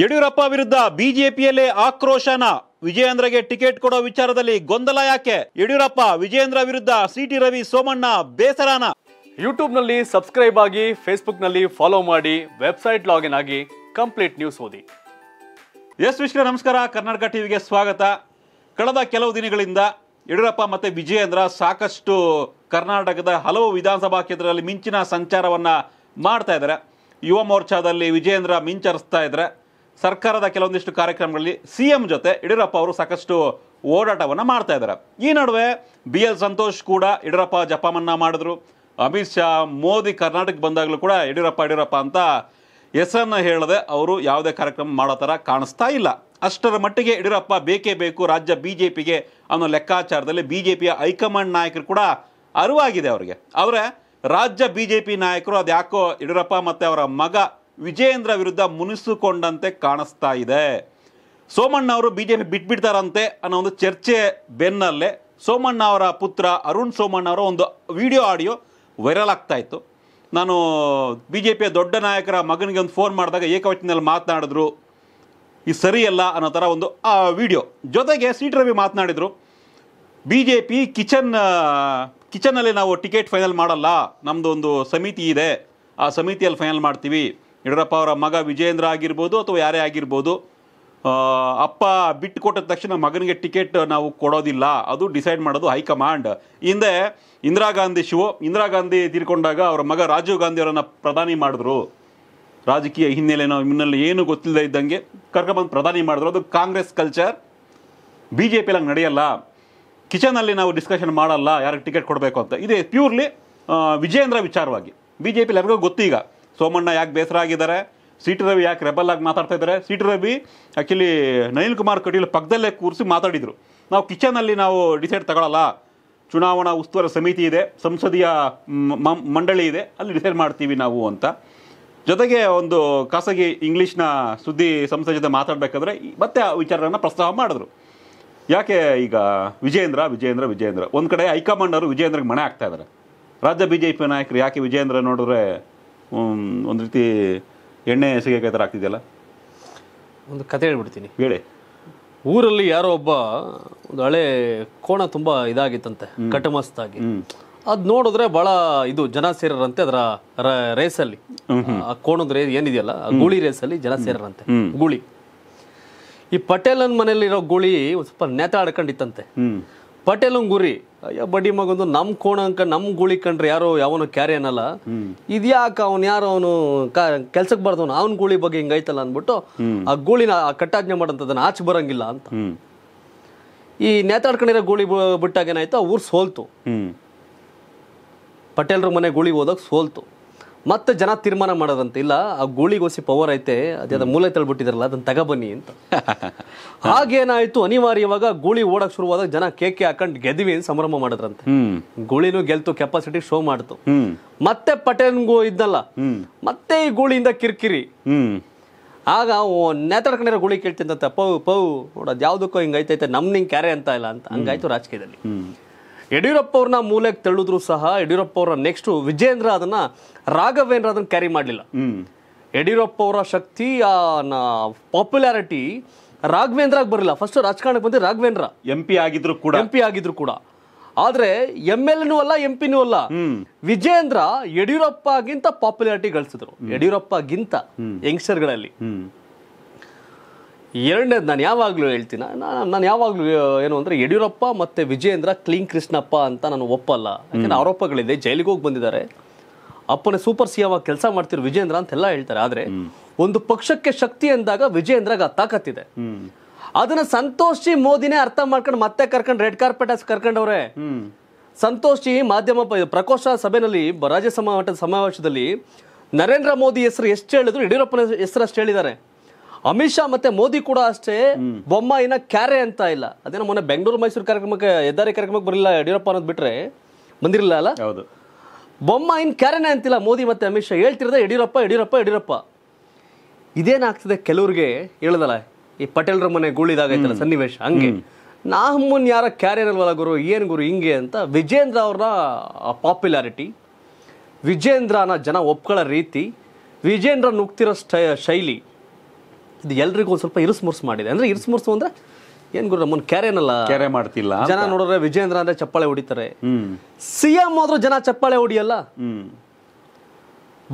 ಯಡಿಯೂರಪ್ಪ ವಿರುದ್ಧ ಬಿಜೆಪಿಯಲ್ಲೇ ಆಕ್ರೋಶನ ವಿಜಯೇಂದ್ರಗೆ ಟಿಕೆಟ್ ಕೊಡೋ ವಿಚಾರದಲ್ಲಿ ಗೊಂದಲ ಯಾಕೆ ಯಡಿಯೂರಪ್ಪ ವಿಜಯೇಂದ್ರ ವಿರುದ್ಧ ಸಿಟಿ ರವಿ ಸೋಮಣ್ಣ ಬೇಸರಾನ ಯೂಟ್ಯೂಬ್ನಲ್ಲಿ ಸಬ್ಸ್ಕ್ರೈಬ್ ಆಗಿ ಫೇಸ್ಬುಕ್ನಲ್ಲಿ ಫಾಲೋ ಮಾಡಿ ವೆಬ್ಸೈಟ್ ಲಾಗಿನ್ ಆಗಿ ಕಂಪ್ಲೀಟ್ ನ್ಯೂಸ್ ಓದಿ ಎಸ್ ವಿಶ್ವ ನಮಸ್ಕಾರ ಕರ್ನಾಟಕ ಟಿವಿಗೆ ಸ್ವಾಗತ ಕಳೆದ ಕೆಲವು ದಿನಗಳಿಂದ ಯಡಿಯೂರಪ್ಪ ಮತ್ತು ವಿಜಯೇಂದ್ರ ಸಾಕಷ್ಟು ಕರ್ನಾಟಕದ ಹಲವು ವಿಧಾನಸಭಾ ಕ್ಷೇತ್ರದಲ್ಲಿ ಮಿಂಚಿನ ಸಂಚಾರವನ್ನು ಮಾಡ್ತಾ ಇದ್ದಾರೆ ಯುವ ಮೋರ್ಚಾದಲ್ಲಿ ವಿಜಯೇಂದ್ರ ಮಿಂಚರಿಸ್ತಾ ಇದ್ದಾರೆ ಸರ್ಕಾರದ ಕೆಲವೊಂದಿಷ್ಟು ಕಾರ್ಯಕ್ರಮಗಳಲ್ಲಿ ಸಿ ಎಂ ಜೊತೆ ಯಡಿಯೂರಪ್ಪ ಅವರು ಸಾಕಷ್ಟು ಓಡಾಟವನ್ನು ಮಾಡ್ತಾ ಇದ್ದಾರೆ ಈ ನಡುವೆ ಬಿ ಎಲ್ ಸಂತೋಷ್ ಕೂಡ ಯಡಿಯೂರಪ್ಪ ಜಪಮನ್ನ ಮಾಡಿದ್ರು ಅಮಿತ್ ಶಾ ಮೋದಿ ಕರ್ನಾಟಕಕ್ಕೆ ಬಂದಾಗಲೂ ಕೂಡ ಯಡಿಯೂರಪ್ಪ ಯಡಿಯೂರಪ್ಪ ಅಂತ ಹೆಸರನ್ನು ಹೇಳದೆ ಅವರು ಯಾವುದೇ ಕಾರ್ಯಕ್ರಮ ಮಾಡೋ ಥರ ಕಾಣಿಸ್ತಾ ಇಲ್ಲ ಅಷ್ಟರ ಮಟ್ಟಿಗೆ ಯಡಿಯೂರಪ್ಪ ಬೇಕೇ ಬೇಕು ರಾಜ್ಯ ಬಿ ಜೆ ಪಿಗೆ ಅನ್ನೋ ಲೆಕ್ಕಾಚಾರದಲ್ಲಿ ಬಿ ಜೆ ಪಿಯ ಹೈಕಮಾಂಡ್ ನಾಯಕರು ಕೂಡ ಅರಿವಾಗಿದೆ ಅವರಿಗೆ ಅವರೇ ರಾಜ್ಯ ಬಿ ಜೆ ಪಿ ನಾಯಕರು ಅದು ಯಾಕೋ ಯಡಿಯೂರಪ್ಪ ಮತ್ತು ಅವರ ಮಗ ವಿಜಯೇಂದ್ರ ವಿರುದ್ಧ ಮುನಿಸಿಕೊಂಡಂತೆ ಕಾಣಿಸ್ತಾ ಇದೆ ಸೋಮಣ್ಣ ಅವರು ಬಿ ಜೆ ಪಿ ಬಿಟ್ಬಿಡ್ತಾರಂತೆ ಅನ್ನೋ ಒಂದು ಚರ್ಚೆ ಬೆನ್ನಲ್ಲೇ ಸೋಮಣ್ಣ ಅವರ ಪುತ್ರ ಅರುಣ್ ಸೋಮಣ್ಣ ಅವರ ಒಂದು ವಿಡಿಯೋ ಆಡಿಯೋ ವೈರಲ್ ಆಗ್ತಾ ಇತ್ತು ನಾನು ಬಿ ಜೆ ಪಿಯ ದೊಡ್ಡ ನಾಯಕರ ಮಗನಿಗೆ ಒಂದು ಫೋನ್ ಮಾಡಿದಾಗ ಏಕವಚನದಲ್ಲಿ ಮಾತನಾಡಿದ್ರು ಈ ಸರಿಯಲ್ಲ ಅನ್ನೋ ಥರ ಒಂದು ಆ ವಿಡಿಯೋ ಜೊತೆಗೆ ಸಿ ರವಿ ಮಾತನಾಡಿದರು ಬಿ ಜೆ ಪಿ ಕಿಚನ್ ಕಿಚನಲ್ಲಿ ನಾವು ಟಿಕೆಟ್ ಫೈನಲ್ ಮಾಡಲ್ಲ ನಮ್ಮದು ಒಂದು ಸಮಿತಿ ಇದೆ ಆ ಸಮಿತಿಯಲ್ಲಿ ಫೈನಲ್ ಮಾಡ್ತೀವಿ ಯಡಿಯೂರಪ್ಪ ಅವರ ಮಗ ವಿಜೇಂದ್ರ ಆಗಿರ್ಬೋದು ಅಥವಾ ಯಾರೇ ಆಗಿರ್ಬೋದು ಅಪ್ಪ ಬಿಟ್ಟು ತಕ್ಷಣ ಮಗನಿಗೆ ಟಿಕೆಟ್ ನಾವು ಕೊಡೋದಿಲ್ಲ ಅದು ಡಿಸೈಡ್ ಮಾಡೋದು ಹೈಕಮಾಂಡ್ ಹಿಂದೆ ಇಂದಿರಾ ಗಾಂಧಿ ಶಿವ ಇಂದಿರಾ ಗಾಂಧಿ ತೀರ್ಕೊಂಡಾಗ ಅವರ ಮಗ ರಾಜೀವ್ ಗಾಂಧಿ ಅವರನ್ನು ಪ್ರಧಾನಿ ಮಾಡಿದ್ರು ರಾಜಕೀಯ ಹಿನ್ನೆಲೆನೋ ಹಿನ್ನೆಲೆ ಏನು ಗೊತ್ತಿಲ್ಲದೆ ಇದ್ದಂಗೆ ಕರ್ಕೊಂಡ್ಬಂದು ಪ್ರಧಾನಿ ಮಾಡಿದ್ರು ಅದು ಕಾಂಗ್ರೆಸ್ ಕಲ್ಚರ್ ಬಿ ಜೆ ಪಿಲಿ ಹಂಗೆ ನಡೆಯಲ್ಲ ಕಿಚನಲ್ಲಿ ನಾವು ಡಿಸ್ಕಷನ್ ಮಾಡಲ್ಲ ಯಾರಿಗೆ ಟಿಕೆಟ್ ಕೊಡಬೇಕು ಅಂತ ಇದೇ ಪ್ಯೂರ್ಲಿ ವಿಜಯೇಂದ್ರ ವಿಚಾರವಾಗಿ ಬಿ ಜೆ ಪಿಲಿ ಎಲ್ಲರಿಗೂ ಗೊತ್ತೀಗ ಸೋಮಣ್ಣ ಯಾಕೆ ಬೇಸರ ಆಗಿದ್ದಾರೆ ಸಿ ಟಿ ರವಿ ಯಾಕೆ ರೆಬಲ್ ಆಗಿ ಮಾತಾಡ್ತಾ ಇದ್ದಾರೆ C T Ravi actually Nalin Kumar Kateel ಪಕ್ಕದಲ್ಲೇ ಕೂರಿಸಿ ಮಾತಾಡಿದರು ನಾವು ಕಿಚನಲ್ಲಿ ನಾವು ಡಿಸೈಡ್ ತಗೊಳ್ಳಲ್ಲ ಚುನಾವಣಾ ಉಸ್ತುವಾರಿ ಸಮಿತಿ ಇದೆ ಸಂಸದೀಯ ಮಂಡಳಿ ಇದೆ ಅಲ್ಲಿ ಡಿಸೈಡ್ ಮಾಡ್ತೀವಿ ನಾವು ಅಂತ ಜೊತೆಗೆ ಒಂದು ಖಾಸಗಿ ಇಂಗ್ಲೀಷ್ನ ಸುದ್ದಿ ಸಂಸ್ಥೆ ಜೊತೆ ಮಾತಾಡಬೇಕಾದ್ರೆ ಮತ್ತೆ ಆ ವಿಚಾರಗಳನ್ನು ಪ್ರಸ್ತಾವ ಮಾಡಿದ್ರು ಯಾಕೆ ಈಗ ವಿಜಯೇಂದ್ರ ವಿಜೇಂದ್ರ ವಿಜಯೇಂದ್ರ ಒಂದು ಕಡೆ ಅವರು ವಿಜೇಂದ್ರಿಗೆ ಮನೆ ಆಗ್ತಾ ಇದ್ದಾರೆ ರಾಜ್ಯ ಬಿ ಜೆ ಪಿ ನಾಯಕರು ಯಾಕೆ ವಿಜೇಂದ್ರ ನೋಡಿದ್ರೆ ಒಂದು ರೀತಿ ಎಣ್ಣೆ ಕೈ ಥರ ಆಗ್ತಿದೆಯಲ್ಲ ಒಂದು ಕತೆ ಹೇಳ್ಬಿಡ್ತೀನಿ ಹೇಳಿ ಊರಲ್ಲಿ ಯಾರೋ ಒಬ್ಬ ಒಂದು ಹಳೆ ಕೋಣ ತುಂಬ ಇದಾಗಿತ್ತಂತೆ ಕಟಮಸ್ತಾಗಿ ಅದು ನೋಡಿದ್ರೆ ಬಹಳ ಇದು ಜನ ಸೇರರಂತೆ ಅದರ ರೇಸಲ್ಲಿ ಆ ಕೋಣದ ರೇ ಏನಿದೆಯಲ್ಲ ಆ ಗೂಳಿ ರೇಸಲ್ಲಿ ಜನ ಸೇರರಂತೆ ಗೂಳಿ ಈ ಪಟೇಲನ್ ಮನೆಯಲ್ಲಿರೋ ಗೂಳಿ ಸ್ವಲ್ಪ ನೇತಾಡ್ಕೊಂಡಿತ್ತಂತೆ ಪಟೇಲನ್ ಗುರಿ ಅಯ್ಯೋ ಬಡ್ಡಿ ಮಗೊಂದು ನಮ್ಮ ಕೋಣಂಕ ನಮ್ಮ ಗುಳಿ ಕಂಡ್ರೆ ಯಾರೋ ಯಾವನು ಕ್ಯಾರಿ ಅನ್ನಲ್ಲ ಇದ್ಯಾಕ ಅವ್ನ ಯಾರೋ ಅವನು ಕೆಲ್ಸಕ್ ಬರ್ದವನು ಅವ್ನ ಗುಳಿ ಬಗ್ಗೆ ಹಿಂಗೈತಲ್ಲ ಅಂದ್ಬಿಟ್ಟು ಆ ಗೂಳಿನ ಆ ಕಟ್ಟಾಜ್ಞೆ ಮಾಡೋಂಥದ್ದನ್ನು ಆಚೆ ಬರಂಗಿಲ್ಲ ಅಂತ ಈ ನೇತಾಡ್ಕೊಂಡಿರೋ ಗೂಳಿ ಬಿಟ್ಟಾಗ ಏನಾಯ್ತು ಊರು ಸೋಲ್ತು ಪಟೇಲ್ರ ಮನೆ ಗೂಳಿ ಹೋದಾಗ ಸೋಲ್ತು ಮತ್ತೆ ಜನ ತೀರ್ಮಾನ ಮಾಡೋದಂತ ಇಲ್ಲ ಆ ಗೋಳಿಗೋಸಿ ಪವರ್ ಐತೆ ಅದೇ ಮೂಲೆ ತಳ್ಬಿಟ್ಟಿದಾರಲ್ಲ ಅದನ್ನ ತಗಬನ್ನಿ ಅಂತ ಹಾಗೇನಾಯ್ತು ಅನಿವಾರ್ಯವಾಗ ಗೂಳಿ ಓಡಕ್ ಶುರುವಾದಾಗ ಜನ ಕೇಕೆ ಹಾಕೊಂಡು ಗೆದ್ವಿ ಅಂತ ಸಂಭ್ರಮ ಮಾಡಿದ್ರಂತೆ ಗೋಳಿನೂ ಗೆಲ್ತು ಕೆಪಾಸಿಟಿ ಶೋ ಮಾಡ್ತು ಮತ್ತೆ ಪಟೇಲ್ಗೂ ಇದ್ನಲ್ಲ ಮತ್ತೆ ಈ ಗೋಳಿಯಿಂದ ಕಿರ್ಕಿರಿ ಆಗ ನೇತಾಡ್ಕೊಂಡಿರೋ ಗೋಳಿ ಕೇಳ್ತಿದ್ದಂತ ಪೌ ಪೌ ನೋಡೋದು ಯಾವುದಕ್ಕೂ ಹಿಂಗೈತೈತೆ ನಮ್ ನಿಂಗೆ ಕ್ಯಾರೆ ಅಂತ ಇಲ್ಲ ಅಂತ ಹಂಗಾಯ್ತು ರಾಜಕೀಯದಲ್ಲಿ ಯಡಿಯೂರಪ್ಪ ಅವ್ರನ್ನ ಮೂಲೆಗೆ ತಳ್ಳಿದ್ರು ಸಹ ಯಡಿಯೂರಪ್ಪ ಅವರ ನೆಕ್ಸ್ಟ್ ವಿಜಯೇಂದ್ರ ಅದನ್ನ ರಾಘವೇಂದ್ರ ಅದನ್ನ ಕ್ಯಾರಿ ಮಾಡಲಿಲ್ಲ ಯಡಿಯೂರಪ್ಪ ಅವರ ಶಕ್ತಿ ಪಾಪ್ಯುಲಾರಿಟಿ ರಾಘವೇಂದ್ರ ಬರಲಿಲ್ಲ ಫಸ್ಟ್ ರಾಜಕಾರಣಕ್ಕೆ ಬಂದ್ರೆ ರಾಘವೇಂದ್ರ ಎಂ ಪಿ ಆಗಿದ್ರು ಕೂಡ ಎಂ ಪಿ ಆಗಿದ್ರು ಕೂಡ ಆದ್ರೆ ಎಂ ಎಲ್ ಎನೂ ಅಲ್ಲ ಎಂ ಪಿನೂ ಅಲ್ಲ ವಿಜೇಂದ್ರ ಯಡಿಯೂರಪ್ಪಗಿಂತ ಪಾಪ್ಯುಲಾರಿಟಿ ಗಳಿಸಿದ್ರು ಯಡಿಯೂರಪ್ಪಗಿಂತ ಯಂಗ್ಸ್ಟರ್ಗಳಲ್ಲಿ ಎರಡನೇದು ನಾನು ಯಾವಾಗಲೂ ಹೇಳ್ತೀನಿ ನಾನು ನಾನು ಯಾವಾಗಲೂ ಏನು ಅಂದರೆ ಯಡಿಯೂರಪ್ಪ ಮತ್ತು ವಿಜಯೇಂದ್ರ ಕ್ಲೀನ್ ಕೃಷ್ಣಪ್ಪ ಅಂತ ನಾನು ಒಪ್ಪಲ್ಲ ಯಾಕಂದರೆ ಆರೋಪಗಳಿದೆ ಜೈಲಿಗೆ ಹೋಗಿ ಬಂದಿದ್ದಾರೆ ಅಪ್ಪನ ಸೂಪರ್ ಸಿ ಕೆಲಸ ಮಾಡ್ತಿರೋ ವಿಜೇಂದ್ರ ಅಂತೆಲ್ಲ ಹೇಳ್ತಾರೆ ಆದರೆ ಒಂದು ಪಕ್ಷಕ್ಕೆ ಶಕ್ತಿ ಅಂದಾಗ ವಿಜೇಂದ್ರಗೆ ತಾಕತ್ತಿದೆ ಅದನ್ನ ಸಂತೋಷಿ ಮೋದಿನೇ ಅರ್ಥ ಮಾಡ್ಕೊಂಡು ಮತ್ತೆ ಕರ್ಕೊಂಡು ರೆಡ್ ಕಾರ್ಪೆಟ್ ಕರ್ಕೊಂಡವ್ರೆ ಸಂತೋಷಿ ಮಾಧ್ಯಮ ಪ್ರಕೋಷ್ಠ ಸಭೆಯಲ್ಲಿ ರಾಜ್ಯ ಸಮಾವೇಶದಲ್ಲಿ ನರೇಂದ್ರ ಮೋದಿ ಹೆಸರು ಎಷ್ಟು ಹೇಳಿದ್ರು ಯಡಿಯೂರಪ್ಪನ ಹೆಸರು ಅಷ್ಟು ಹೇಳಿದ್ದಾರೆ ಅಮಿತ್ ಶಾ ಮತ್ತೆ ಮೋದಿ ಕೂಡ ಅಷ್ಟೇ ಬೊಮ್ಮ ಇನ್ನ ಕ್ಯಾರೆ ಅಂತ ಇಲ್ಲ ಅದೇನೋ ಮೊನ್ನೆ ಬೆಂಗಳೂರು ಮೈಸೂರು ಕಾರ್ಯಕ್ರಮಕ್ಕೆ ಹೆದ್ದಾರಿ ಕಾರ್ಯಕ್ರಮಕ್ಕೆ ಬರಲಿಲ್ಲ ಯಡಿಯೂರಪ್ಪ ಅನ್ನೋದು ಬಿಟ್ರೆ ಬಂದಿರಲಿಲ್ಲ ಅಲ್ಲ ಹೌದು ಬೊಮ್ಮಾಯಿನ ಕ್ಯಾರೆನೇ ಅಂತಿಲ್ಲ ಮೋದಿ ಮತ್ತೆ ಅಮಿತ್ ಶಾ ಹೇಳ್ತಿರೋದೇ ಯಡಿಯೂರಪ್ಪ ಯಡಿಯೂರಪ್ಪ ಯಡಿಯೂರಪ್ಪ ಇದೇನಾಗ್ತದೆ ಕೆಲವ್ರಿಗೆ ಹೇಳದಲ್ಲ ಈ ಪಟೇಲ್ರ ಮನೆ ಗೂಳಿದಾಗೈತಲ್ಲ ಸನ್ನಿವೇಶ ಹಂಗೆ ನಾಮನ್ ಯಾರ ಕ್ಯಾರೆ ಅಲ್ವಲ್ಲ ಗುರು ಏನು ಗುರು ಹಿಂಗೆ ಅಂತ ವಿಜೇಂದ್ರ ಅವ್ರನ್ನ ಪಾಪ್ಯುಲಾರಿಟಿ ವಿಜೇಂದ್ರನ ಜನ ಒಪ್ಕೊಳ್ಳೋ ರೀತಿ ವಿಜೇಂದ್ರ ನುಗ್ತಿರೋ ಶೈಲಿ ಇದು ಎಲ್ರಿಗೂ ಒಂದು ಸ್ವಲ್ಪ ಇರಿಸ್ಮುರ್ಸ್ ಮಾಡಿದೆ ಅಂದರೆ ಮುರ್ಸು ಅಂದ್ರೆ ಏನು ಗುರು ನಮ್ಮನ್ ಕ್ಯಾರೇನಲ್ಲ ಕ್ಯಾರೆ ಮಾಡ್ತಿಲ್ಲ ಜನ ನೋಡಿದ್ರೆ ವಿಜೇಂದ್ರ ಅಂದರೆ ಚಪ್ಪಾಳೆ ಹೊಡಿತಾರೆ ಸಿ ಎಂ ಆದ್ರೂ ಜನ ಚಪ್ಪಾಳೆ ಹೊಡಿಯಲ್ಲ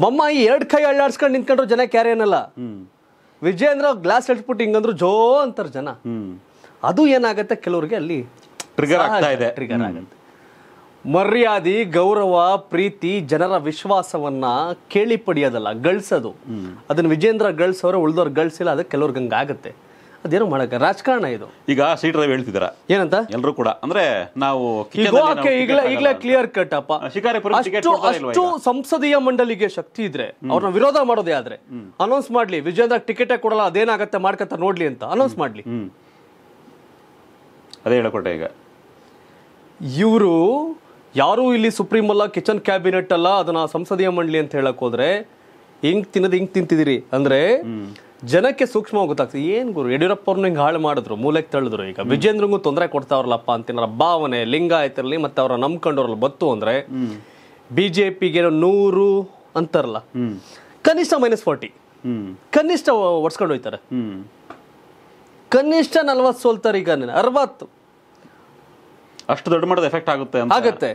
ಬೊಮ್ಮಾಯಿ ಎರಡು ಕೈ ಅಳ್ಳಾಡ್ಸ್ಕೊಂಡು ನಿಂತ್ಕೊಂಡ್ರು ಜನ ಕ್ಯಾರೆ ಏನಲ್ಲ ವಿಜೇಂದ್ರ ಗ್ಲಾಸ್ ಎಟ್ಬಿಟ್ಟು ಹಿಂಗಂದ್ರು ಜೋ ಅಂತಾರೆ ಜನ ಅದು ಏನಾಗುತ್ತೆ ಕೆಲವರಿಗೆ ಅಲ್ಲಿ ಟ್ರಿಗರ್ ಆಗ್ತಾ ಇದೆ ಟ್ರಿಗರ್ ಆಗುತ್ತೆ ಮರ್ಯಾದೆ ಗೌರವ ಪ್ರೀತಿ ಜನರ ವಿಶ್ವಾಸವನ್ನ ಕೇಳಿ ಪಡೆಯೋದಲ್ಲ ಗಳಿಸೋದು ಅದನ್ನ ವಿಜೇಂದ್ರ ಗಳಿಸೋರು ಉಳಿದವ್ರು ಗಳಿಸಿಲ್ಲ ಅದಕ್ಕೆ ಕೆಲವ್ರಿಗೆ ಹಂಗಾಗುತ್ತೆ ಅದೇನು ಮಾಡಕ್ಕೆ ರಾಜಕಾರಣ ಇದು ಈಗ ಸೀಟ್ ರವಿ ಹೇಳ್ತಿದಾರ ಏನಂತ ಎಲ್ಲರೂ ಕೂಡ ಅಂದ್ರೆ ನಾವು ಈಗಲೇ ಕ್ಲಿಯರ್ ಕಟ್ ಅಪ್ಪ ಅಷ್ಟು ಸಂಸದೀಯ ಮಂಡಳಿಗೆ ಶಕ್ತಿ ಇದ್ರೆ ಅವ್ರನ್ನ ವಿರೋಧ ಮಾಡೋದೇ ಆದ್ರೆ ಅನೌನ್ಸ್ ಮಾಡ್ಲಿ ವಿಜೇಂದ್ರ ಟಿಕೆಟೇ ಕೊಡಲ್ಲ ಅದೇನಾಗತ್ತೆ ಮಾಡ್ಕತ್ತ ನೋಡ್ಲಿ ಅಂತ ಅನೌನ್ಸ್ ಮಾಡ್ಲಿ ಅದೇ ಹೇಳಕೊಟ್ಟೆ ಈಗ ಇವರು ಯಾರೂ ಇಲ್ಲಿ ಸುಪ್ರೀಂ ಅಲ್ಲ ಕಿಚನ್ ಕ್ಯಾಬಿನೆಟ್ ಅಲ್ಲ ಅದನ್ನ ಸಂಸದೀಯ ಮಂಡಳಿ ಅಂತ ಹೇಳಕ್ ಹೋದ್ರೆ ಹಿಂಗ್ ತಿನ್ನದ್ ಹಿಂಗ್ ತಿಂತಿದಿರಿ ಅಂದ್ರೆ ಜನಕ್ಕೆ ಸೂಕ್ಷ್ಮ ಗೊತ್ತಾಗ್ತದೆ ಏನ್ ಗುರು ಯಡಿಯೂರಪ್ಪ ಅವ್ರನ್ನ ಹಿಂಗೆ ಹಾಳು ಮಾಡಿದ್ರು ಮೂಲೆಗೆ ತಳ್ಳಿದ್ರು ಈಗ ವಿಜೇಂದ್ರಗೂ ತೊಂದರೆ ಕೊಡ್ತಾವ್ರಲ್ಲಪ್ಪ ಅಂತ ಭಾವನೆ ಲಿಂಗಾಯತಿರ್ಲಿ ಮತ್ತೆ ಅವ್ರ ನಂಬ್ಕೊಂಡವ್ರಲ್ಲ ಬತ್ತು ಅಂದ್ರೆ ಬಿಜೆಪಿಗೆ ನೂರು ಅಂತಾರಲ್ಲ ಕನಿಷ್ಠ ಮೈನಸ್ ಫಾರ್ಟಿ ಕನಿಷ್ಠ ಒಡ್ಸ್ಕೊಂಡು ಹೋಯ್ತಾರೆ ಕನಿಷ್ಠ ನಲ್ವತ್ತು ಸೋಲ್ತಾರೆ ಈಗ ಅರವತ್ತು ಅಷ್ಟು ದೊಡ್ಡ ಮಟ್ಟದ ಎಫೆಕ್ಟ್ ಆಗುತ್ತೆ ಆಗುತ್ತೆ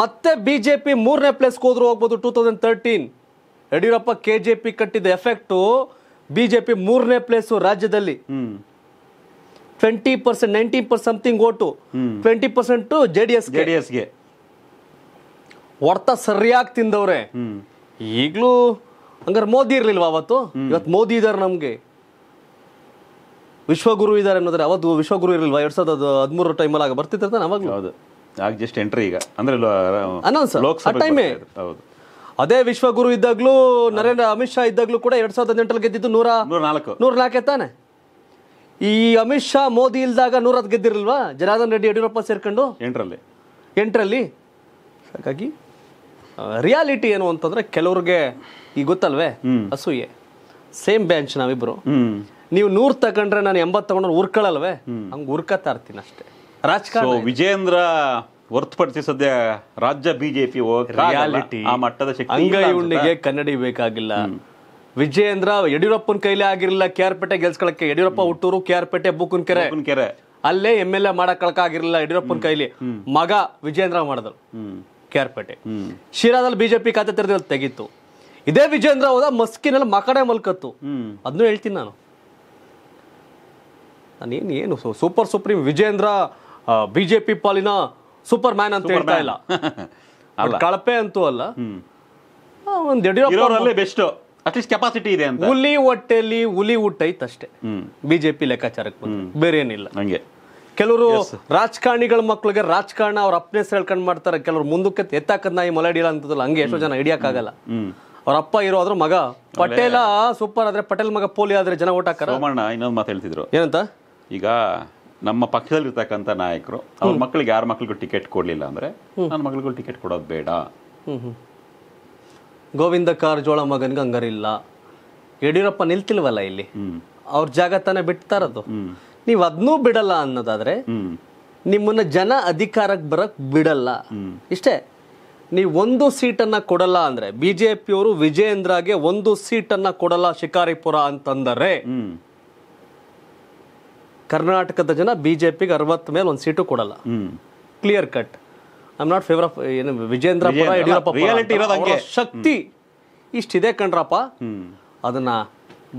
ಮತ್ತೆ ಬಿಜೆಪಿ ಮೂರನೇ ಪ್ಲೇಸ್ ಹೋದ್ರು ಹೋಗ್ಬೋದು two thousand thirteen Yediyurappa KJP ಕಟ್ಟಿದ ಎಫೆಕ್ಟು ಬಿಜೆಪಿ ಮೂರನೇ ಪ್ಲೇಸು ರಾಜ್ಯದಲ್ಲಿ twenty percent nineteen percent something vote twenty percent J D D ಎಸ್ಗೆ ಹೊಡ್ತ ಸರಿಯಾಗಿ ತಿಂದವ್ರೆ ಈಗಲೂ ಹಂಗಾರೆ ಮೋದಿ ಇರ್ಲಿಲ್ವಾ ಅವತ್ತು ಇವತ್ತು ಮೋದಿ ಇದಾರೆ ನಮಗೆ ವಿಶ್ವಗುರು ಇದ್ದಾರೆ ಅನ್ನೋದ್ರೆ ಅವತ್ತು ವಿಶ್ವಗುರು ಇರಲಿಲ್ವಾ ಎರಡು ಸಾವಿರದ ಹದಿಮೂರು ಟೈಮಲ್ಲಿ ಆಗ ಬರ್ತಿದ್ರೆ ಅವಾಗ ಆಗ ಜಸ್ಟ್ ಎಂಟ್ರಿ ಈಗ ಅಂದರೆ ಅನೌನ್ಸ್ ಟೈಮೇ ಹೌದು ಅದೇ ವಿಶ್ವಗುರು ಇದ್ದಾಗ್ಲೂ ನರೇಂದ್ರ ಅಮಿತ್ ಶಾ ಇದ್ದಾಗ್ಲೂ ಕೂಡ ಎರಡು ಸಾವಿರದ ಹದಿನೆಂಟರಲ್ಲಿ ಗೆದ್ದಿದ್ದು ನೂರ ನೂರ ನಾಲ್ಕು ನೂರ ತಾನೆ ಈ ಅಮಿತ್ ಶಾ ಮೋದಿ ಇಲ್ದಾಗ ನೂರ ಹತ್ತು ಗೆದ್ದಿರಲ್ವಾ ಜನಾರ್ದನ್ ರೆಡ್ಡಿ ಯಡಿಯೂರಪ್ಪ ಸೇರ್ಕೊಂಡು ಎಂಟ್ರಲ್ಲಿ ಎಂಟ್ರಲ್ಲಿ ಹಾಗಾಗಿ ರಿಯಾಲಿಟಿ ಏನು ಅಂತಂದ್ರೆ ಕೆಲವ್ರಿಗೆ ಈಗ ಗೊತ್ತಲ್ವೇ ಅಸೂಯೆ ಸೇಮ್ ಬ್ಯಾಂಚ್ ನಾವಿಬ್ರು ನೀವು ನೂರ್ ತಗೊಂಡ್ರೆ ನಾನು ಎಂಬತ್ ತಗೊಂಡ್ರೆ ಉರ್ಕೊಳ್ಳಲ್ವೇ ಹಂಗ ಉರ್ಕತಾ ಇರ್ತೀನಿ ಅಷ್ಟೇ ರಾಜಕಾರಣ ವಿಜೇಂದ್ರ ಹೊರತುಪಡಿಸಿ ಸದ್ಯ ರಾಜ್ಯ ಬಿಜೆಪಿ ರಿಯಾಲಿಟಿ ಆ ಮಟ್ಟದ ಅಂಗೈವಣ್ಣಿಗೆ ಕನ್ನಡಿ ಬೇಕಾಗಿಲ್ಲ ವಿಜೇಂದ್ರ ಯಡಿಯೂರಪ್ಪನ ಕೈಲಿ ಆಗಿರಲಿಲ್ಲ ಕೆ ಆರ್ ಪೇಟೆ ಗೆಲ್ಸ್ಕೊಳಕ್ಕೆ ಯಡಿಯೂರಪ್ಪ ಹುಟ್ಟೂರು ಕೆ ಆರ್ ಪೇಟೆ ಬುಕ್ಕನ್ ಕೆರೆ ಕೆರೆ ಅಲ್ಲೇ ಎಮ್ ಎಲ್ ಎ ಮಾಡಕ್ ಯಡಿಯೂರಪ್ಪನ ಕೈಲಿ ಮಗ ವಿಜೇಂದ್ರ ಮಾಡಿದ್ರು ಕೆ ಆರ್ ಪೇಟೆ ಶಿರಾದಲ್ಲಿ ಬಿಜೆಪಿ ಖಾತೆ ತೆರೆದಿರೋದು ತೆಗೀತು ಇದೇ ವಿಜೇಂದ್ರ ಹೋದ ಮಸ್ಕಿನಲ್ಲಿ ಮಕಡೆ ಮಲ್ಕತ್ತು ಅದನ್ನು ಹೇಳ್ತೀನಿ ನಾನು ನಾನೇನು ಏನು super supreme Vijendra B J P ಪಾಲಿನ ಸೂಪರ್ ಮ್ಯಾನ್ ಅಂತ ಹೇಳ್ತಾ ಇಲ್ಲ ಕಳಪೆ ಅಂತೂ ಅಲ್ಲ ಒಂದು ಯಡಿಯೂರಪ್ಪ ಬೆಸ್ಟ್ ಅಟ್ಲೀಸ್ಟ್ ಕೆಪಾಸಿಟಿ ಇದೆ ಅಂತ ಹುಲಿ ಹೊಟ್ಟೆಲಿ ಹುಲಿ ಹುಟ್ಟೈತೆ ಅಷ್ಟೇ ಬಿಜೆಪಿ ಲೆಕ್ಕಾಚಾರಕ್ಕೆ ಬೇರೆ ಏನಿಲ್ಲ ಹಂಗೆ ಕೆಲವರು ರಾಜಕಾರಣಿಗಳ ಮಕ್ಕಳಿಗೆ ರಾಜಕಾರಣ ಅವ್ರ ಅಪ್ಪನ ಹೇಳ್ಕೊಂಡ್ ಹೇಳ್ಕೊಂಡು ಮಾಡ್ತಾರೆ ಕೆಲವರು ಮುಂದಕ್ಕೆ ಎತ್ತಾಕದ್ ನಾಯಿ ಮಲಡಿಲ್ಲ ಅಂತದಲ್ಲ ಹಂಗೆ ಎಷ್ಟೋ ಜನ ಹಿಡಿಯಕ್ಕಾಗಲ್ಲ ಅವ್ರ ಅಪ್ಪ ಇರೋದ್ರ ಮಗ ಪಟೇಲ ಸೂಪರ್ ಆದ್ರೆ ಪಟೇಲ್ ಮಗ ಪೋಲಿ ಆದ್ರೆ ಜನ ಓಟ್ ಹಾಕಾರ ಸೋಮಣ್ಣ ಇನ್ನೊಂದು ಮಾತು ಹೇಳ್ತಿದ್ರು ಏನಂತ ಈಗ ನಮ್ಮ ಪಕ್ಷದಲ್ಲಿ ಇರ್ತಕ್ಕಂಥ ನಾಯಕರು ಅವ್ರ ಮಕ್ಕಳಿಗೆ ಯಾರ ಮಕ್ಳಿಗೂ ಟಿಕೆಟ್ ಕೊಡ್ಲಿಲ್ಲ ಅಂದ್ರೆ ನನ್ನ ಮಕ್ಳಿಗೂ ಟಿಕೆಟ್ ಕೊಡೋದು ಬೇಡ ಗೋವಿಂದ ಕಾರಜೋಳ ಮಗನ್ಗೆ ಹಂಗಾರಿಲ್ಲ ಯಡಿಯೂರಪ್ಪ ನಿಲ್ತಿಲ್ವಲ್ಲ ಇಲ್ಲಿ ಅವ್ರ ಜಾಗ ತಾನೇ ಬಿಡ್ತಾರದು ನೀವು ಅದನ್ನೂ ಬಿಡಲ್ಲ ಅನ್ನೋದಾದ್ರೆ ನಿಮ್ಮನ್ನ ಜನ ಅಧಿಕಾರಕ್ಕೆ ಬರಕ್ ಬಿಡಲ್ಲ ಇಷ್ಟೇ ನೀವು ಒಂದು ಸೀಟನ್ನು ಕೊಡಲ್ಲ ಅಂದರೆ ಬಿ ಜೆ ಪಿಯವರು ವಿಜಯೇಂದ್ರಗೆ ಒಂದು ಸೀಟನ್ನು ಕೊಡಲ್ಲ ಶಿಕಾರಿಪುರ ಅಂತಂದರೆ ಕರ್ನಾಟಕದ ಜನ ಬಿ ಜೆ ಪಿಗೆ ಅರವತ್ತು ಮೇಲೆ ಒಂದು ಸೀಟು ಕೊಡಲ್ಲ clear cut I not favour of ಏನು ವಿಜೇಂದ್ರ ಯಡಿಯೂರಪ್ಪ ಶಕ್ತಿ ಇಷ್ಟಿದೆ ಕಣ್ರಪ್ಪ ಅದನ್ನ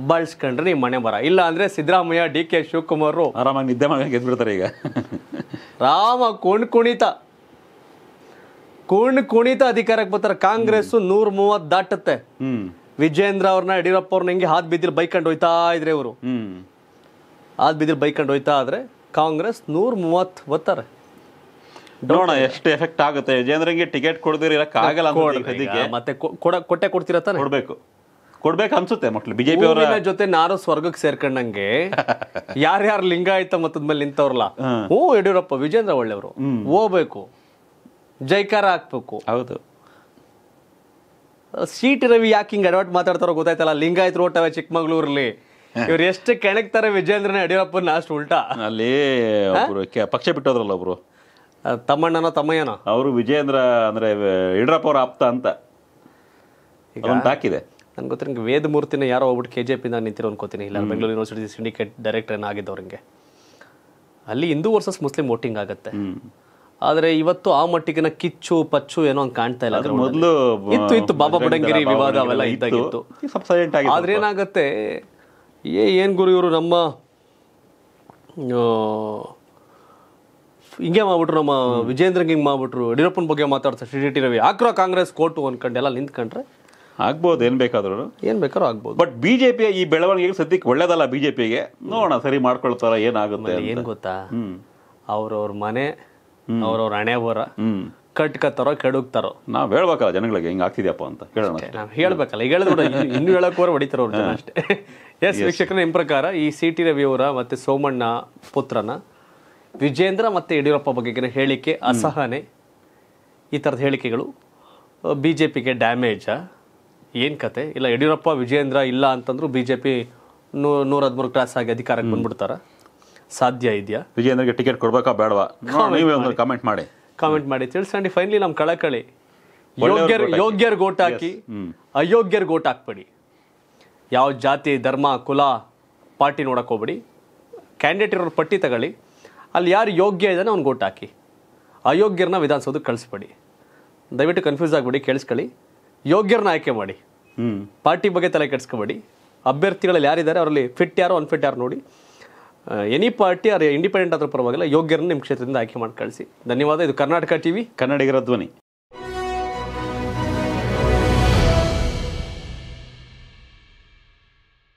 ಬಳಸ್ಕೊಂಡ್ರೆ ನೀವು ಮನೆ ಬರ ಇಲ್ಲ ಅಂದ್ರೆ ಸಿದ್ದರಾಮಯ್ಯ ಡಿ ಕೆ ಶಿವಕುಮಾರ್ ಆರಾಮಾಗಿ ನಿದ್ದೆ ಮಾಡಿ ಗೆದ್ಬಿಡ್ತಾರೆ ಈಗ ರಾಮ ಕುಣ್ ಕುಣಿತ ಕುಣ್ ಕುಣಿತ ಅಧಿಕಾರಕ್ಕೆ ಬರ್ತಾರೆ ಕಾಂಗ್ರೆಸ್ ನೂರ ಮೂವತ್ ದಾಟತ್ತೆ ವಿಜೇಂದ್ರ ಅವ್ರನ್ನ ಯಡಿಯೂರಪ್ಪ ಅವ್ರನ್ನ ಹಿಂಗೆ ಹಾದ್ ಬಿದ್ದಿರ್ ಕಂಡು ಹೋಯ್ತಾ ಇದ್ರೆ ಇವರು ಹಾತ್ ಬಿದ್ದಿರ್ ಕಂಡು ಹೋಯ್ತಾ ಆದ್ರೆ ಕಾಂಗ್ರೆಸ್ ನೂರ ಮೂವತ್ ಬರ್ತಾರೆ ನೋಡೋಣ ಎಷ್ಟು ಎಫೆಕ್ಟ್ ಆಗುತ್ತೆ ವಿಜೇಂದ್ರಂಗೆ ಟಿಕೆಟ್ ಕೊಡದಿರಕ್ ಆಗಲ್ಲ ಮತ್ತೆ ಕೊಟ್ಟೆ ಕೊಡ್ತೀರಾ ಕೊಡ್ಬೇಕು ಕೊಡ್ಬೇಕು ಅನ್ಸುತ್ತೆ ಮಕ್ಳು ಬಿಜೆಪಿ ಅವರ ಜೊತೆ ನಾನು ಸ್ವರ್ಗಕ್ಕೆ ಸೇರ್ಕೊಂಡಂಗೆ ಯಾರ್ಯಾರು ಲಿಂಗಾಯತ ಮತ್ತದ್ಮೇಲೆ ನಿಂತವ್ರಲ್ಲ ಓ ಯಡಿಯೂರಪ್ಪ ವಿಜೇಂದ್ರ ಒಳ್ಳೆಯವರು ಹೋಗ್ಬೇಕು ಜೈಕಾರ ಹಾಕ್ಬೇಕು ಹೌದು ಸೀಟ್ ರವಿ ಯಾಕೆ ಹಿಂಗೆ ಅಡವಟ್ ಮಾತಾಡ್ತಾರೋ ಗೊತ್ತಾಯ್ತಲ್ಲ ಲಿಂಗಾಯತ್ ರೋಟವೆ ಚಿಕ್ಕಮಗಳೂರಲ್ಲಿ ಇವ್ರು ಎಷ್ಟು ಕೆಣಕ್ತಾರೆ ವಿಜಯೇಂದ್ರನ ಯಡಿಯೂರಪ್ಪನ ಅಷ್ಟು ಉಲ್ಟಾ ಅಲ್ಲಿ ಒಬ್ರು ಪಕ್ಷ ಬಿಟ್ಟೋದ್ರಲ್ಲ ಒಬ್ರು ತಮ್ಮಣ್ಣನೋ ತಮ್ಮಯ್ಯನೋ ಅವರು ವಿಜಯೇಂದ್ರ ಅಂದ್ರೆ ಯಡಿಯೂರಪ್ಪ ಅವ್ರ ಆಪ್ತ ಅಂತ ಹಾಕಿದೆ ಟಾಕಿದೆ ನನ್ಗೆ ಗೊತ್ತಿರಂಗೆ ವೇದಮೂರ್ತಿನ ಯಾರೋ ಹೋಗ್ಬಿಟ್ಟು ಕೆ ಜೆ ಪಿಂದ ನಿಂತಿರೋ ಅನ್ಕೋತೀನಿ ಇಲ್ಲ ಬೆಂಗಳೂರು ಯೂನಿವರ್ಸಿಟಿ ಸಿಂಡಿಕೇಟ್ ಡೈರೆಕ್ಟರ್ ಏನಾಗಿದ್ದವ್ರಿಗೆ ಅಲ್ಲಿ ಹಿಂದೂ ವರ್ಸಸ್ ಮುಸ್ಲಿಂ ವೋಟಿಂಗ್ ಆಗುತ್ತೆ ಆದ್ರೆ ಇವತ್ತು ಆ ಮಟ್ಟಿಗಿನ ಕಿಚ್ಚು ಪಚ್ಚು ಏನೋ ಒಂದು ಕಾಣ್ತಾ ಇಲ್ಲ ಮೊದಲು ಇತ್ತು ಇತ್ತು ಬಾಬಾ ಬುಡಂಗಿರಿ ವಿವಾದ ಅವೆಲ್ಲ ಇದ್ದಾಗಿತ್ತು ಆದ್ರೆ ಏನಾಗುತ್ತೆ ಏ ಏನ್ ಗುರು ಇವರು ನಮ್ಮ ಹಿಂಗೆ ಮಾಡ್ಬಿಟ್ರು ನಮ್ಮ ವಿಜೇಂದ್ರ ಹಿಂಗೆ ಮಾಡ್ಬಿಟ್ರು ಯಡಿಯೂರಪ್ಪನ ಬಗ್ಗೆ ಮಾತಾಡ್ತಾರೆ ಟಿ ಟಿ ರವಿ ಆಕ್ರೋ ಕಾಂಗ್ರೆಸ್ ಕೋಟು ಅನ್ಕೊಂಡೆಲ್ಲ ನಿಂತ್ಕೊಂಡ್ರೆ ಆಗ್ಬೋದು ಏನು ಬೇಕಾದ್ರು ಏನು ಬೇಕಾದ್ರೂ ಆಗ್ಬೋದು ಬಟ್ ಬಿ ಜೆ ಈ ಬೆಳವಣಿಗೆ ಸದ್ಯಕ್ಕೆ ಒಳ್ಳೇದಲ್ಲ ಬಿ ಜೆ ಪಿಗೆ ನೋಡೋಣ ಸರಿ ಮಾಡ್ಕೊಳ್ತಾರ ಏನಾಗುತ್ತೆ ಏನು ಗೊತ್ತಾ ಅವ್ರವ್ರ ಮನೆ ಅವ್ರವ್ರ ಹಣೆ ಕಟ್ ಕಟ್ಕತ್ತಾರೋ ಕೆಡುಕ್ತಾರೋ ನಾವ್ ಹೇಳ್ಬೇಕಲ್ಲ ಜನಗಳಿಗೆ ಹಿಂಗೆ ಆಗ್ತಿದ್ಯಪ್ಪ ಅಂತ ಹೇಳೋಣ ಹೇಳ್ಬೇಕಲ್ಲ ಈಗ ಹೇಳಿದ್ರು ಇನ್ನೂ ಹೇಳಕ್ಕೆ ಹೊಡಿತಾರ ಜನ ಅಷ್ಟೇ ಎಸ್ ವೀಕ್ಷಕರ ನಿಮ್ ಪ್ರಕಾರ ಈ ಸಿ ಟಿ ಅವರ ಮತ್ತೆ ಸೋಮಣ್ಣ ಪುತ್ರನ ವಿಜೇಂದ್ರ ಮತ್ತೆ ಯಡಿಯೂರಪ್ಪ ಬಗ್ಗೆಗಿನ ಹೇಳಿಕೆ ಅಸಹನೆ ಈ ತರದ ಹೇಳಿಕೆಗಳು ಬಿಜೆಪಿಗೆ ಡ್ಯಾಮೇಜ ಏನ್ ಕತೆ ಇಲ್ಲ ಯಡಿಯೂರಪ್ಪ ವಿಜೇಂದ್ರ ಇಲ್ಲ ಅಂತಂದ್ರು ಬಿಜೆಪಿ ಜೆ ನೂರ ಹದಿಮೂರು ಕ್ರಾಸ್ ಆಗಿ ಅಧಿಕಾರಕ್ಕೆ ಬಂದ್ಬಿಡ್ತಾರ ಸಾಧ್ಯ ಇದೆಯಾ ವಿಜಯೇಂದ್ರಗೆ ಟಿಕೆಟ್ ಕೊಡ್ಬೇಕಾ ಬೇಡವಾ ನೀವೇ ಒಂದು ಕಾಮೆಂಟ್ ಮಾಡಿ ಕಾಮೆಂಟ್ ಮಾಡಿ ತಿಳ್ಸ್ಕೊಂಡು ಫೈನಲಿ ನಮ್ಮ ಕಳಕಳಿ ಯೋಗ್ಯರ್ ಯೋಗ್ಯರ್ ಗೋಟ್ ಹಾಕಿ ಅಯೋಗ್ಯರ್ ಗೋಟ್ ಹಾಕ್ಬೇಡಿ ಯಾವ ಜಾತಿ ಧರ್ಮ ಕುಲ ಪಾರ್ಟಿ ನೋಡಕ್ಕೆ ಹೋಗ್ಬೇಡಿ ಕ್ಯಾಂಡಿಡೇಟ್ ಇರೋರು ಪಟ್ಟಿ ತಗೊಳ್ಳಿ ಅಲ್ಲಿ ಯಾರು ಯೋಗ್ಯ ಇದ್ದಾನೆ ಅವ್ನು ಗೋಟ್ ಹಾಕಿ ಅಯೋಗ್ಯರನ್ನ ವಿಧಾನಸೌಧಕ್ಕೆ ಕಳಿಸ್ಬೇಡಿ ದಯವಿಟ್ಟು ಕನ್ಫ್ಯೂಸ್ ಆಗಬೇಡಿ ಕೇಳಿಸ್ಕೊಳ್ಳಿ ಯೋಗ್ಯರನ್ನ ಆಯ್ಕೆ ಮಾಡಿ ಪಾರ್ಟಿ ಬಗ್ಗೆ ತಲೆ ಕೆಡಿಸ್ಕೊಬೇಡಿ ಅಭ್ಯರ್ಥಿಗಳಲ್ಲಿ ಯಾರಿದ್ದಾರೆ ಅವರಲ್ಲಿ ಫಿಟ್ ಯಾರು ಅನ್ಫಿಟ್ ಯಾರು ನೋಡಿ ಎನಿ ಪಾರ್ಟಿ ಅರೆ ಇಂಡಿಪೆಂಡೆಂಟ್ ಆದರೂ ಪರವಾಗಿಲ್ಲ ಯೋಗ್ಯರನ್ನು ನಿಮ್ಮ ಕ್ಷೇತ್ರದಿಂದ ಆಯ್ಕೆ ಮಾಡಿ ಕಳಿಸಿ ಧನ್ಯವಾದ ಇದು ಕರ್ನಾಟಕ ಟಿವಿ ಕನ್ನಡಿಗರ ಧ್ವನಿ